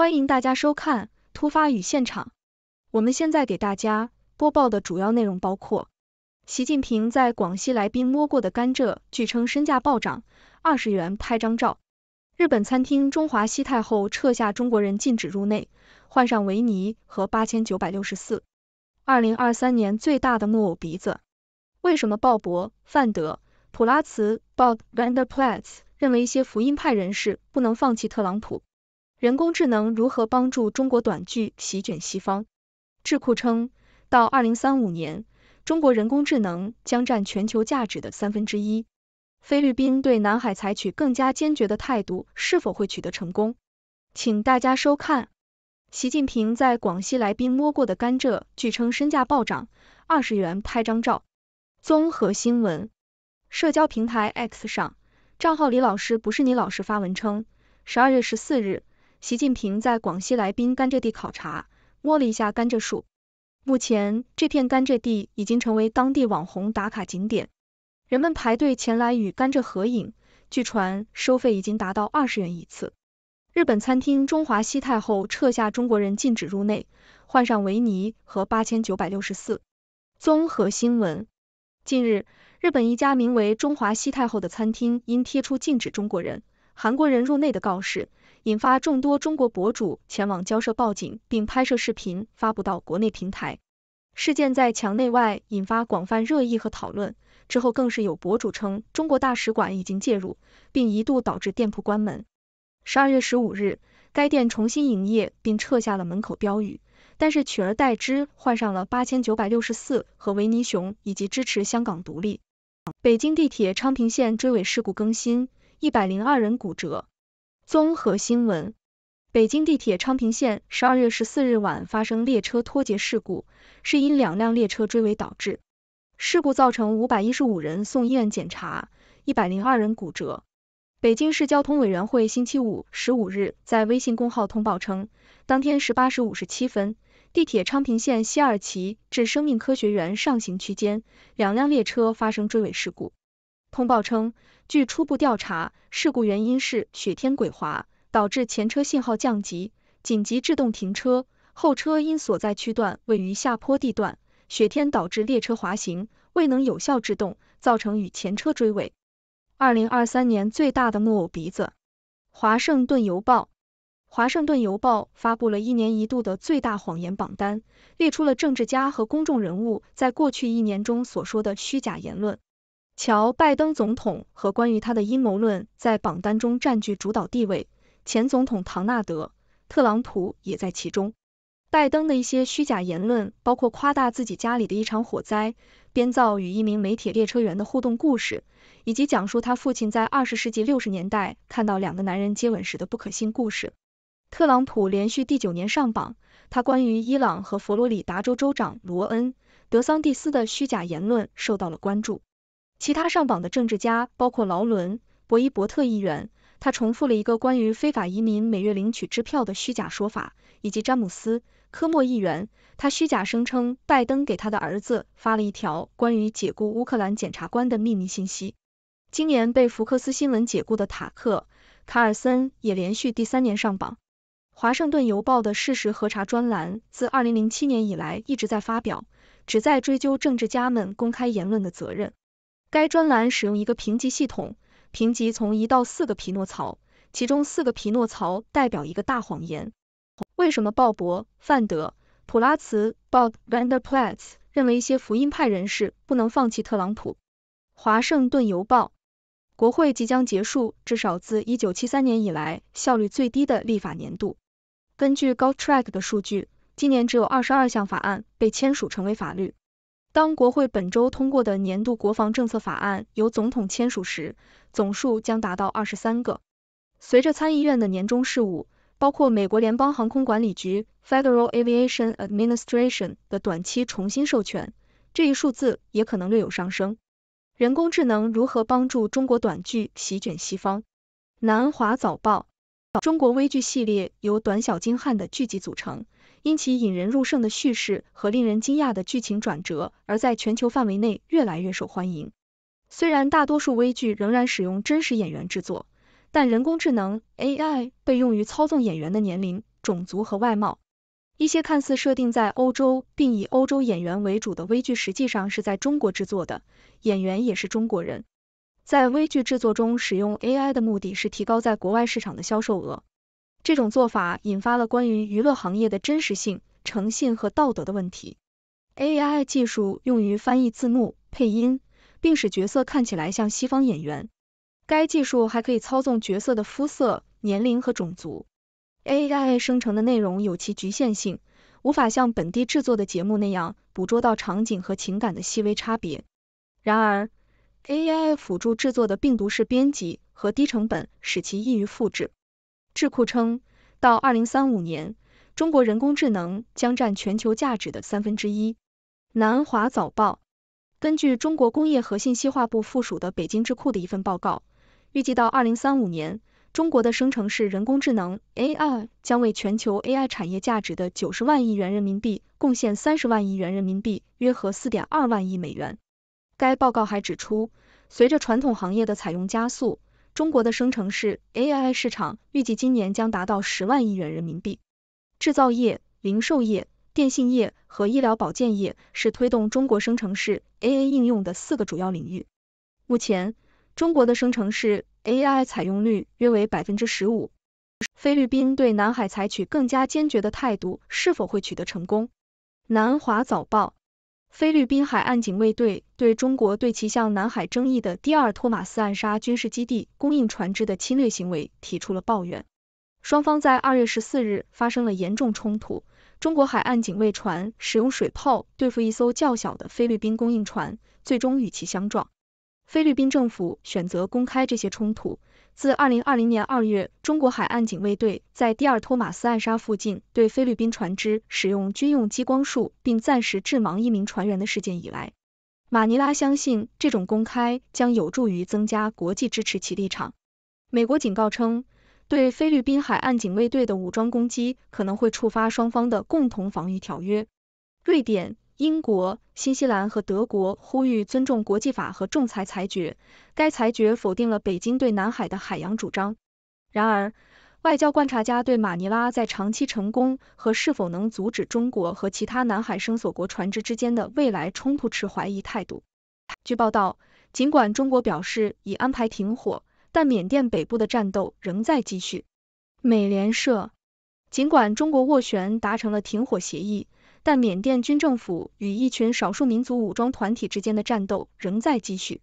欢迎大家收看《突发与现场》。我们现在给大家播报的主要内容包括：习近平在广西来宾摸过的甘蔗，据称身价暴涨二十元拍张照；日本餐厅中华西太后撤下中国人禁止入内，换上维尼和八千九百六十四；二零二三年最大的木偶鼻子为什么？鲍勃·范德·普拉茨 （Bob Vanderplas） 认为一些福音派人士不能放弃特朗普。人工智能如何帮助中国短剧席卷西方？智库称，到二零三五年，中国人工智能将占全球价值的三分之一。菲律宾对南海采取更加坚决的态度，是否会取得成功？请大家收看。习近平在广西来宾摸过的甘蔗，据称身价暴涨二十元，拍张照。综合新闻，社交平台 X 上，账号李老师不是你老师发文称，十二月十四日。习近平在广西来宾甘蔗地考察，摸了一下甘蔗树。目前，这片甘蔗地已经成为当地网红打卡景点，人们排队前来与甘蔗合影。据传，收费已经达到二十元一次。日本餐厅中华西太后撤下中国人禁止入内，换上维尼和八千九百六十四。综合新闻：近日，日本一家名为中华西太后的餐厅，因贴出禁止中国人、韩国人入内的告示。引发众多中国博主前往交涉报警，并拍摄视频发布到国内平台。事件在墙内外引发广泛热议和讨论。之后更是有博主称中国大使馆已经介入，并一度导致店铺关门。十二月十五日，该店重新营业并撤下了门口标语，但是取而代之换上了八千九百六十四和维尼熊以及支持香港独立。北京地铁昌平线追尾事故更新：一百零二人骨折。综合新闻：北京地铁昌平线十二月十四日晚发生列车脱节事故，是因两辆列车追尾导致。事故造成五百一十五人送医院检查，一百零二人骨折。北京市交通委员会星期五十五日在微信公号通报称，当天十八时五十七分，地铁昌平线西二旗至生命科学园上行区间两辆列车发生追尾事故。通报称，据初步调查，事故原因是雪天鬼滑，导致前车信号降级，紧急制动停车。后车因所在区段位于下坡地段，雪天导致列车滑行，未能有效制动，造成与前车追尾。二零二三年最大的木偶鼻子。华盛顿邮报，华盛顿邮报发布了一年一度的最大谎言榜单，列出了政治家和公众人物在过去一年中所说的虚假言论。乔·拜登总统和关于他的阴谋论在榜单中占据主导地位，前总统唐纳德·特朗普也在其中。拜登的一些虚假言论，包括夸大自己家里的一场火灾、编造与一名媒体列车员的互动故事，以及讲述他父亲在二十世纪六十年代看到两个男人接吻时的不可信故事。特朗普连续第九年上榜，他关于伊朗和佛罗里达州州长罗恩·德桑蒂斯的虚假言论受到了关注。其他上榜的政治家包括劳伦·博伊伯特议员，他重复了一个关于非法移民每月领取支票的虚假说法，以及詹姆斯·科莫议员，他虚假声称拜登给他的儿子发了一条关于解雇乌克兰检察官的秘密信息。今年被福克斯新闻解雇的塔克·卡尔森也连续第三年上榜。华盛顿邮报的事实核查专栏自二零零七年以来一直在发表，旨在追究政治家们公开言论的责任。该专栏使用一个评级系统，评级从一到四个匹诺曹，其中四个匹诺曹代表一个大谎言。为什么鲍勃·范德普拉茨 （Bob v a n d e r p l a t z 认为一些福音派人士不能放弃特朗普？华盛顿邮报：国会即将结束至少自1973年以来效率最低的立法年度。根据 GovTrack 的数据，今年只有22项法案被签署成为法律。当国会本周通过的年度国防政策法案由总统签署时，总数将达到二十三个。随着参议院的年终事务，包括美国联邦航空管理局 （Federal Aviation Administration） 的短期重新授权，这一数字也可能略有上升。人工智能如何帮助中国短剧席卷西方？南华早报。中国微剧系列由短小精悍的剧集组成，因其引人入胜的叙事和令人惊讶的剧情转折，而在全球范围内越来越受欢迎。虽然大多数微剧仍然使用真实演员制作，但人工智能 AI 被用于操纵演员的年龄、种族和外貌。一些看似设定在欧洲并以欧洲演员为主的微剧，实际上是在中国制作的，演员也是中国人。在微剧制作中使用 AI 的目的是提高在国外市场的销售额。这种做法引发了关于娱乐行业的真实性、诚信和道德的问题。AI 技术用于翻译字幕、配音，并使角色看起来像西方演员。该技术还可以操纵角色的肤色、年龄和种族。AI 生成的内容有其局限性，无法像本地制作的节目那样捕捉到场景和情感的细微差别。然而，AI 辅助制作的病毒式编辑和低成本，使其易于复制。智库称，到二零三五年，中国人工智能将占全球价值的三分之一。南华早报根据中国工业和信息化部附属的北京智库的一份报告，预计到二零三五年，中国的生成式人工智能 AI 将为全球 AI 产业价值的九十万亿元人民币贡献三十万亿元人民币，约合四点二万亿美元。该报告还指出。随着传统行业的采用加速，中国的生成式 AI 市场预计今年将达到十万亿元人民币。制造业、零售业、电信业和医疗保健业是推动中国生成式 AI 应用的四个主要领域。目前，中国的生成式 AI 采用率约为百分之十五。菲律宾对南海采取更加坚决的态度，是否会取得成功？南华早报。菲律宾海岸警卫队对中国对其向南海争议的第二托马斯暗杀军事基地供应船只的侵略行为提出了抱怨。双方在二月十四日发生了严重冲突，中国海岸警卫船使用水炮对付一艘较小的菲律宾供应船，最终与其相撞。菲律宾政府选择公开这些冲突。自2020年2月，中国海岸警卫队在第二托马斯暗杀附近对菲律宾船只使用军用激光束并暂时致盲一名船员的事件以来，马尼拉相信这种公开将有助于增加国际支持其立场。美国警告称，对菲律宾海岸警卫队的武装攻击可能会触发双方的共同防御条约。瑞典。英国、新西兰和德国呼吁尊重国际法和仲裁裁决，该裁决否定了北京对南海的海洋主张。然而，外交观察家对马尼拉在长期成功和是否能阻止中国和其他南海生索国船只之间的未来冲突持怀疑态度。据报道，尽管中国表示已安排停火，但缅甸北部的战斗仍在继续。美联社，尽管中国斡旋达成了停火协议。但缅甸军政府与一群少数民族武装团体之间的战斗仍在继续。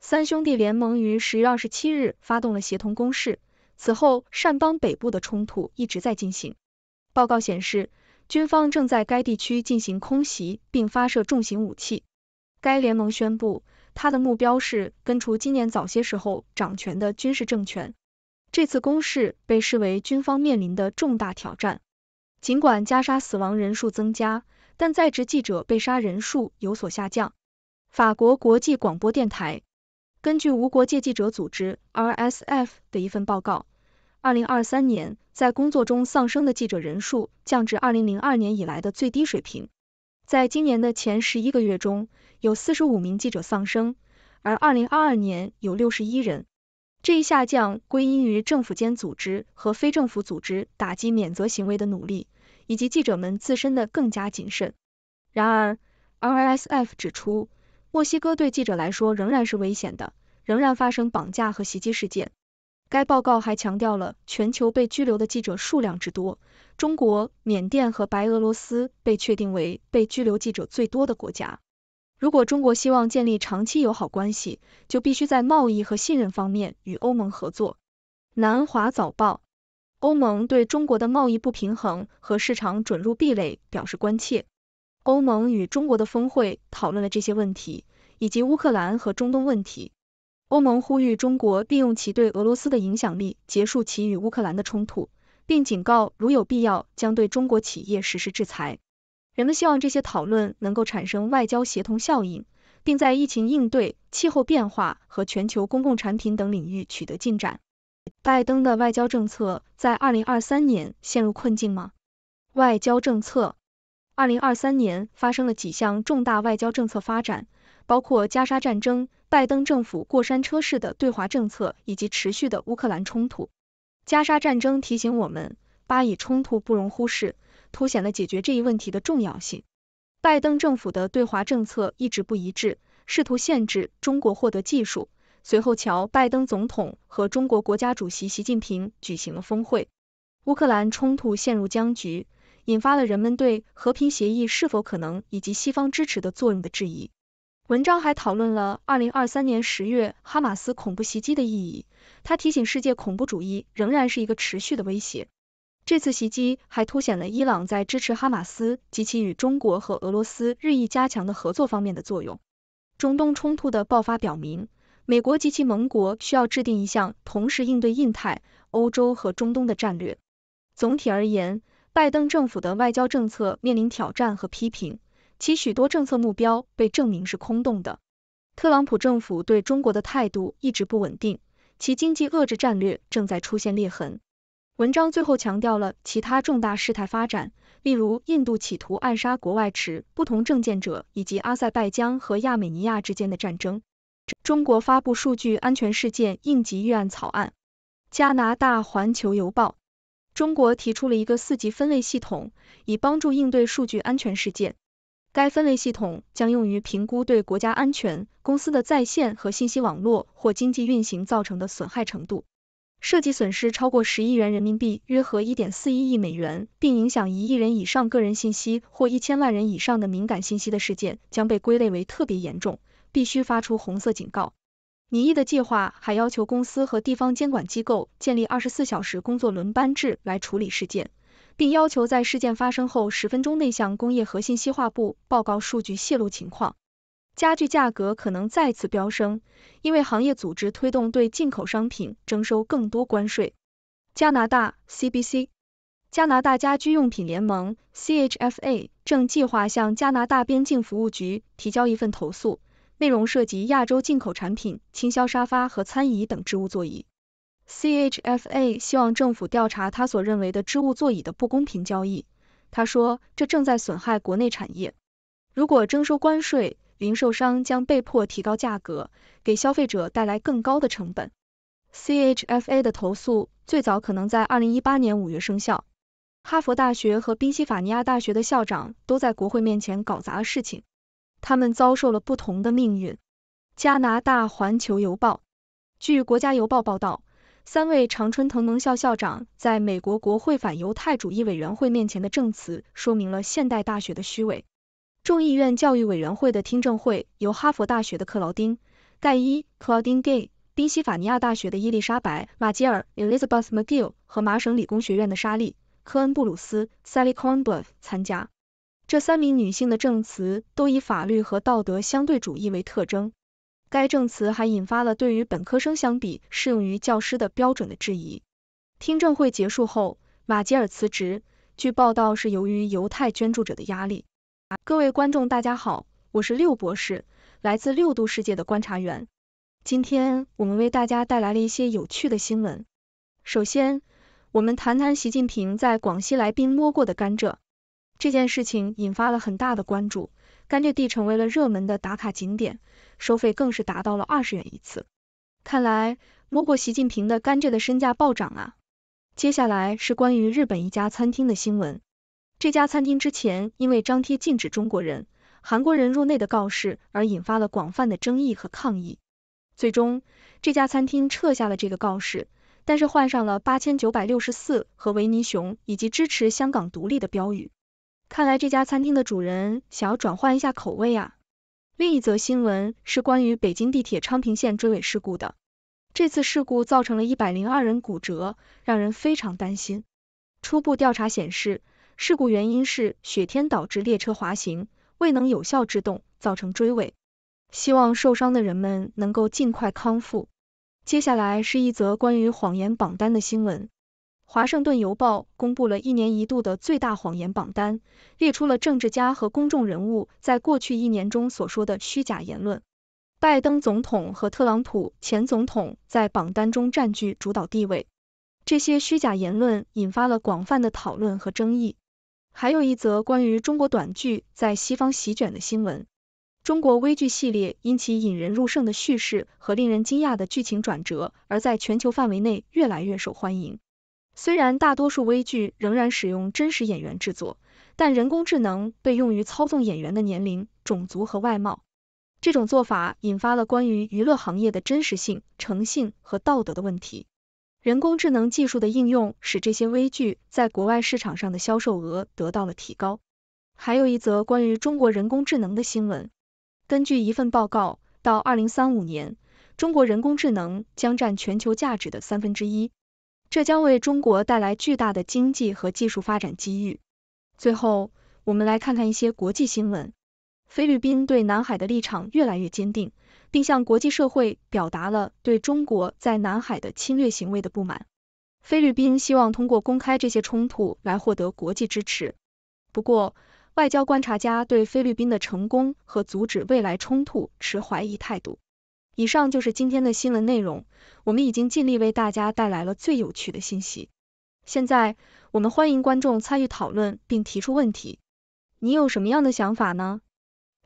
三兄弟联盟于十月二十七日发动了协同攻势，此后善邦北部的冲突一直在进行。报告显示，军方正在该地区进行空袭并发射重型武器。该联盟宣布，他的目标是根除今年早些时候掌权的军事政权。这次攻势被视为军方面临的重大挑战。尽管加沙死亡人数增加，但在职记者被杀人数有所下降。法国国际广播电台根据无国界记者组织 （RSF） 的一份报告，二零二三年在工作中丧生的记者人数降至二零零二年以来的最低水平。在今年的前十一个月中，有四十五名记者丧生，而二零二二年有六十一人。这一下降归因于政府间组织和非政府组织打击免责行为的努力，以及记者们自身的更加谨慎。然而，RSF 指出，墨西哥对记者来说仍然是危险的，仍然发生绑架和袭击事件。该报告还强调了全球被拘留的记者数量之多，中国、缅甸和白俄罗斯被确定为被拘留记者最多的国家。如果中国希望建立长期友好关系，就必须在贸易和信任方面与欧盟合作。南华早报，欧盟对中国的贸易不平衡和市场准入壁垒表示关切。欧盟与中国的峰会讨论了这些问题，以及乌克兰和中东问题。欧盟呼吁中国利用其对俄罗斯的影响力结束其与乌克兰的冲突，并警告如有必要将对中国企业实施制裁。人们希望这些讨论能够产生外交协同效应，并在疫情应对、气候变化和全球公共产品等领域取得进展。拜登的外交政策在二零二三年陷入困境吗？外交政策，二零二三年发生了几项重大外交政策发展，包括加沙战争、拜登政府过山车式的对华政策以及持续的乌克兰冲突。加沙战争提醒我们，巴以冲突不容忽视。凸显了解决这一问题的重要性。拜登政府的对华政策一直不一致，试图限制中国获得技术。随后，乔·拜登总统和中国国家主席习近平举行了峰会。乌克兰冲突陷入僵局，引发了人们对和平协议是否可能以及西方支持的作用的质疑。文章还讨论了二零二三年十月哈马斯恐怖袭击的意义，他提醒世界恐怖主义仍然是一个持续的威胁。这次袭击还凸显了伊朗在支持哈马斯及其与中国和俄罗斯日益加强的合作方面的作用。中东冲突的爆发表明，美国及其盟国需要制定一项同时应对印太、欧洲和中东的战略。总体而言，拜登政府的外交政策面临挑战和批评，其许多政策目标被证明是空洞的。特朗普政府对中国的态度一直不稳定，其经济遏制战略正在出现裂痕。文章最后强调了其他重大事态发展，例如印度企图暗杀国外持不同政见者，以及阿塞拜疆和亚美尼亚之间的战争。中国发布数据安全事件应急预案草案。加拿大《环球邮报》：中国提出了一个四级分类系统，以帮助应对数据安全事件。该分类系统将用于评估对国家安全、公司的在线和信息网络或经济运行造成的损害程度。涉及损失超过十亿元人民币，约合一点四一亿美元，并影响一亿人以上个人信息或一千万人以上的敏感信息的事件，将被归类为特别严重，必须发出红色警告。拟议的计划还要求公司和地方监管机构建立二十四小时工作轮班制来处理事件，并要求在事件发生后十分钟内向工业和信息化部报告数据泄露情况。家具价格可能再次飙升，因为行业组织推动对进口商品征收更多关税。加拿大 CBC 加拿大家居用品联盟 CHFA 正计划向加拿大边境服务局提交一份投诉，内容涉及亚洲进口产品倾销沙发和餐椅等织物座椅。CHFA 希望政府调查他所认为的织物座椅的不公平交易，他说这正在损害国内产业。如果征收关税，零售商将被迫提高价格，给消费者带来更高的成本。CHFA 的投诉最早可能在二零一八年五月生效。哈佛大学和宾夕法尼亚大学的校长都在国会面前搞砸了事情，他们遭受了不同的命运。加拿大环球邮报，据国家邮报报道，三位长春藤盟校校长在美国国会反犹太主义委员会面前的证词，说明了现代大学的虚伪。众议院教育委员会的听证会由哈佛大学的克劳丁·盖伊 （Claudine Gay）、宾夕法尼亚大学的伊丽莎白·马吉尔 （Elizabeth McGill） 和麻省理工学院的莎莉·科恩布鲁斯 （Sally Cornbluth） 参加。这三名女性的证词都以法律和道德相对主义为特征。该证词还引发了对于本科生相比适用于教师的标准的质疑。听证会结束后，马吉尔辞职，据报道是由于犹太捐助者的压力。各位观众，大家好，我是六博士，来自六度世界的观察员。今天我们为大家带来了一些有趣的新闻。首先，我们谈谈习近平在广西来宾摸过的甘蔗，这件事情引发了很大的关注，甘蔗地成为了热门的打卡景点，收费更是达到了二十元一次。看来摸过习近平的甘蔗的身价暴涨啊。接下来是关于日本一家餐厅的新闻。这家餐厅之前因为张贴禁止中国人、韩国人入内的告示而引发了广泛的争议和抗议，最终这家餐厅撤下了这个告示，但是换上了八千九百六十四和维尼熊以及支持香港独立的标语。看来这家餐厅的主人想要转换一下口味啊。另一则新闻是关于北京地铁昌平线追尾事故的，这次事故造成了一百零二人骨折，让人非常担心。初步调查显示。事故原因是雪天导致列车滑行，未能有效制动，造成追尾。希望受伤的人们能够尽快康复。接下来是一则关于谎言榜单的新闻。华盛顿邮报公布了一年一度的最大谎言榜单，列出了政治家和公众人物在过去一年中所说的虚假言论。拜登总统和特朗普前总统在榜单中占据主导地位。这些虚假言论引发了广泛的讨论和争议。还有一则关于中国短剧在西方席卷的新闻。中国微剧系列因其引人入胜的叙事和令人惊讶的剧情转折，而在全球范围内越来越受欢迎。虽然大多数微剧仍然使用真实演员制作，但人工智能被用于操纵演员的年龄、种族和外貌。这种做法引发了关于娱乐行业的真实性、诚信和道德的问题。人工智能技术的应用使这些微剧在国外市场上的销售额得到了提高。还有一则关于中国人工智能的新闻，根据一份报告，到二零三五年，中国人工智能将占全球价值的三分之一，这将为中国带来巨大的经济和技术发展机遇。最后，我们来看看一些国际新闻，菲律宾对南海的立场越来越坚定。并向国际社会表达了对中国在南海的侵略行为的不满。菲律宾希望通过公开这些冲突来获得国际支持。不过，外交观察家对菲律宾的成功和阻止未来冲突持怀疑态度。以上就是今天的新闻内容，我们已经尽力为大家带来了最有趣的信息。现在，我们欢迎观众参与讨论并提出问题。你有什么样的想法呢？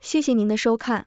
谢谢您的收看。